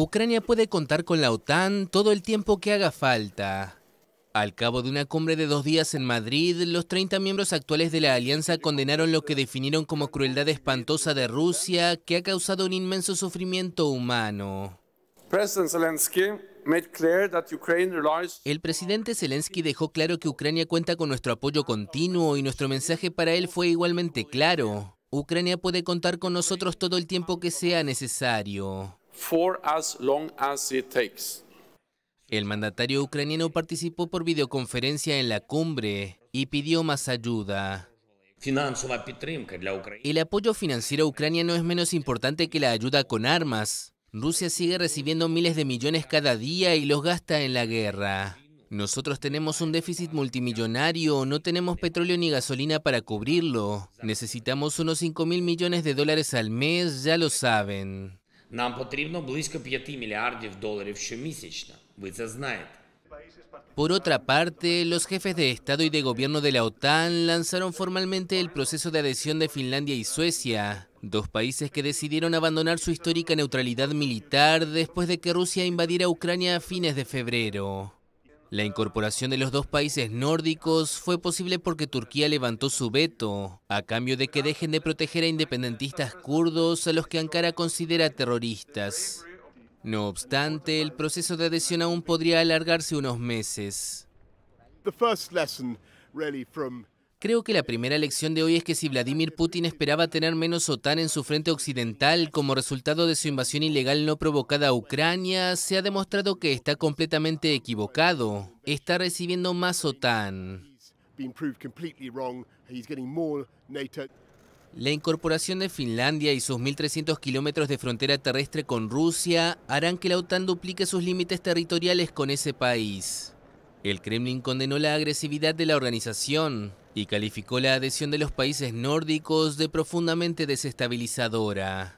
Ucrania puede contar con la OTAN todo el tiempo que haga falta. Al cabo de una cumbre de dos días en Madrid, los 30 miembros actuales de la alianza condenaron lo que definieron como crueldad espantosa de Rusia, que ha causado un inmenso sufrimiento humano. El presidente Zelensky dejó claro que Ucrania cuenta con nuestro apoyo continuo y nuestro mensaje para él fue igualmente claro. Ucrania puede contar con nosotros todo el tiempo que sea necesario as long as takes. El mandatario ucraniano participó por videoconferencia en la cumbre y pidió más ayuda. El apoyo financiero a Ucrania no es menos importante que la ayuda con armas. Rusia sigue recibiendo miles de millones cada día y los gasta en la guerra. Nosotros tenemos un déficit multimillonario, no tenemos petróleo ni gasolina para cubrirlo. Necesitamos unos 5 mil millones de dólares al mes, ya lo saben. Por otra parte, los jefes de Estado y de Gobierno de la OTAN lanzaron formalmente el proceso de adhesión de Finlandia y Suecia, dos países que decidieron abandonar su histórica neutralidad militar después de que Rusia invadiera Ucrania a fines de febrero. La incorporación de los dos países nórdicos fue posible porque Turquía levantó su veto, a cambio de que dejen de proteger a independentistas kurdos a los que Ankara considera terroristas. No obstante, el proceso de adhesión aún podría alargarse unos meses. Creo que la primera lección de hoy es que si Vladimir Putin esperaba tener menos OTAN en su frente occidental como resultado de su invasión ilegal no provocada a Ucrania, se ha demostrado que está completamente equivocado. Está recibiendo más OTAN. La incorporación de Finlandia y sus 1.300 kilómetros de frontera terrestre con Rusia harán que la OTAN duplique sus límites territoriales con ese país. El Kremlin condenó la agresividad de la organización y calificó la adhesión de los países nórdicos de profundamente desestabilizadora.